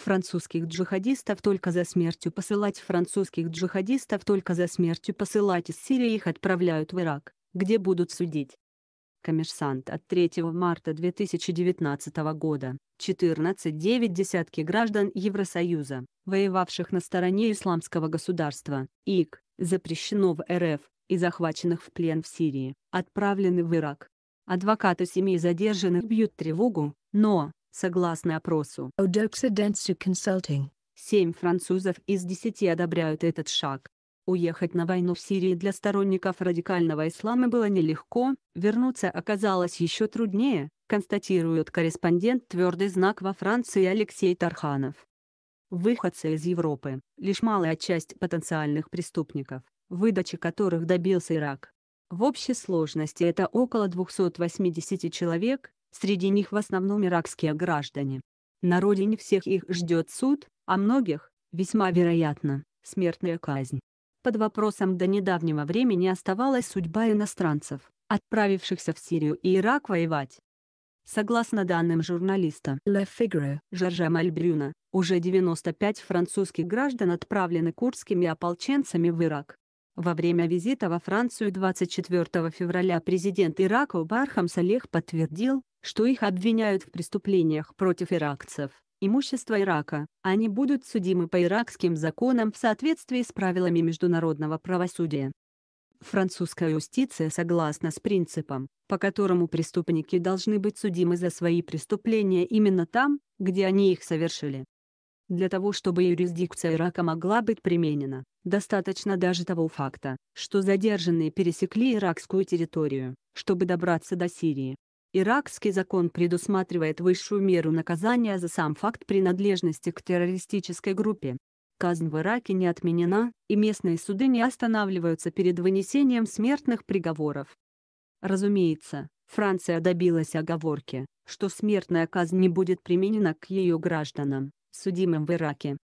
французских джихадистов только за смертью посылать французских джихадистов только за смертью посылать из Сирии их отправляют в Ирак, где будут судить. Коммерсант от 3 марта 2019 года, 14,9 десятки граждан Евросоюза, воевавших на стороне исламского государства, ИК, запрещено в РФ, и захваченных в плен в Сирии, отправлены в Ирак. Адвокаты семей задержанных бьют тревогу, но, Согласно опросу Семь французов из десяти одобряют этот шаг. Уехать на войну в Сирии для сторонников радикального ислама было нелегко, вернуться оказалось еще труднее, констатирует корреспондент «Твердый знак» во Франции Алексей Тарханов. Выходцы из Европы – лишь малая часть потенциальных преступников, выдачи которых добился Ирак. В общей сложности это около 280 человек, Среди них в основном иракские граждане. На родине всех их ждет суд, а многих, весьма вероятно, смертная казнь. Под вопросом до недавнего времени оставалась судьба иностранцев, отправившихся в Сирию и Ирак воевать. Согласно данным журналиста Le Figaro Жоржа Мальбрюна, уже 95 французских граждан отправлены курдскими ополченцами в Ирак. Во время визита во Францию 24 февраля президент Ирака Бархам Салех подтвердил, что их обвиняют в преступлениях против иракцев, имущества Ирака, они будут судимы по иракским законам в соответствии с правилами международного правосудия. Французская юстиция согласна с принципом, по которому преступники должны быть судимы за свои преступления именно там, где они их совершили. Для того чтобы юрисдикция Ирака могла быть применена, достаточно даже того факта, что задержанные пересекли иракскую территорию, чтобы добраться до Сирии. Иракский закон предусматривает высшую меру наказания за сам факт принадлежности к террористической группе. Казнь в Ираке не отменена, и местные суды не останавливаются перед вынесением смертных приговоров. Разумеется, Франция добилась оговорки, что смертная казнь не будет применена к ее гражданам, судимым в Ираке.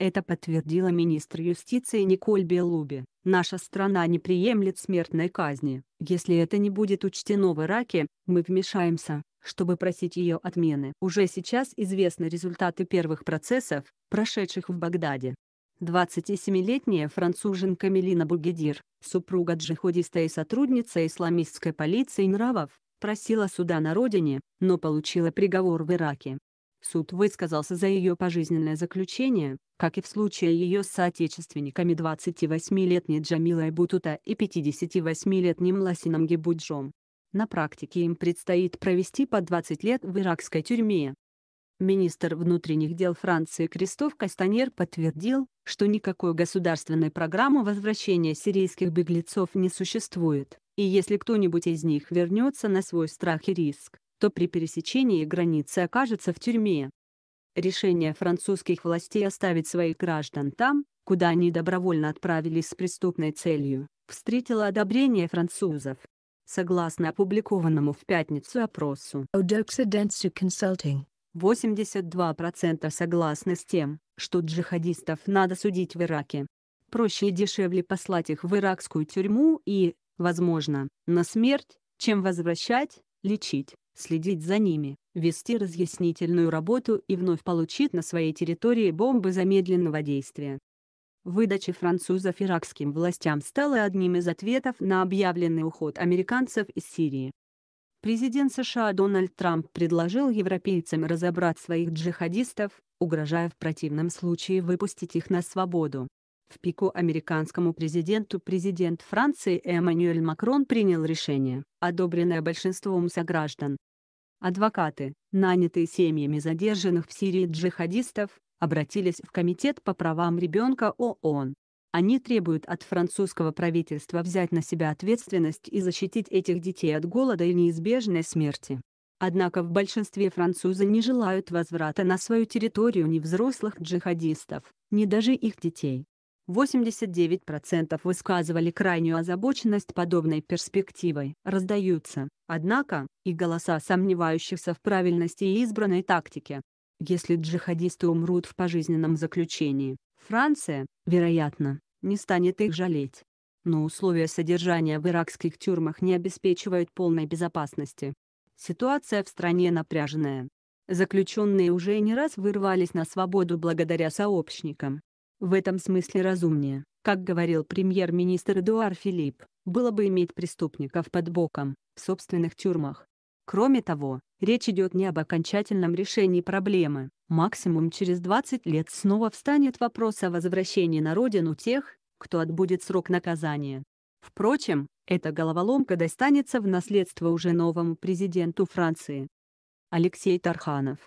Это подтвердила министр юстиции Николь Белуби. Наша страна не приемлет смертной казни. Если это не будет учтено в Ираке, мы вмешаемся, чтобы просить ее отмены. Уже сейчас известны результаты первых процессов, прошедших в Багдаде. 27-летняя француженка Мелина Бугедир, супруга джихадиста и сотрудница исламистской полиции нравов, просила суда на родине, но получила приговор в Ираке. Суд высказался за ее пожизненное заключение, как и в случае ее с соотечественниками 28-летней Джамилой Бутута и 58-летним Ласином Гибуджом. На практике им предстоит провести по 20 лет в иракской тюрьме. Министр внутренних дел Франции Кристоф Кастанер подтвердил, что никакой государственной программы возвращения сирийских беглецов не существует, и если кто-нибудь из них вернется на свой страх и риск, то при пересечении границы окажется в тюрьме. Решение французских властей оставить своих граждан там, куда они добровольно отправились с преступной целью, встретило одобрение французов. Согласно опубликованному в пятницу опросу Odoccidensu Consulting, 82% согласны с тем, что джихадистов надо судить в Ираке. Проще и дешевле послать их в иракскую тюрьму и, возможно, на смерть, чем возвращать, лечить следить за ними, вести разъяснительную работу и вновь получить на своей территории бомбы замедленного действия. Выдача французов иракским властям стала одним из ответов на объявленный уход американцев из Сирии. Президент США Дональд Трамп предложил европейцам разобрать своих джихадистов, угрожая в противном случае выпустить их на свободу. В пику американскому президенту президент Франции Эммануэль Макрон принял решение, одобренное большинством сограждан, Адвокаты, нанятые семьями задержанных в Сирии джихадистов, обратились в Комитет по правам ребенка ООН. Они требуют от французского правительства взять на себя ответственность и защитить этих детей от голода и неизбежной смерти. Однако в большинстве французы не желают возврата на свою территорию ни взрослых джихадистов, ни даже их детей. 89% высказывали крайнюю озабоченность подобной перспективой. Раздаются Однако, и голоса сомневающихся в правильности и избранной тактике. Если джихадисты умрут в пожизненном заключении, Франция, вероятно, не станет их жалеть. Но условия содержания в иракских тюрьмах не обеспечивают полной безопасности. Ситуация в стране напряженная. Заключенные уже не раз вырвались на свободу благодаря сообщникам. В этом смысле разумнее, как говорил премьер-министр Эдуард Филипп, было бы иметь преступников под боком, в собственных тюрьмах. Кроме того, речь идет не об окончательном решении проблемы. Максимум через 20 лет снова встанет вопрос о возвращении на родину тех, кто отбудет срок наказания. Впрочем, эта головоломка достанется в наследство уже новому президенту Франции. Алексей Тарханов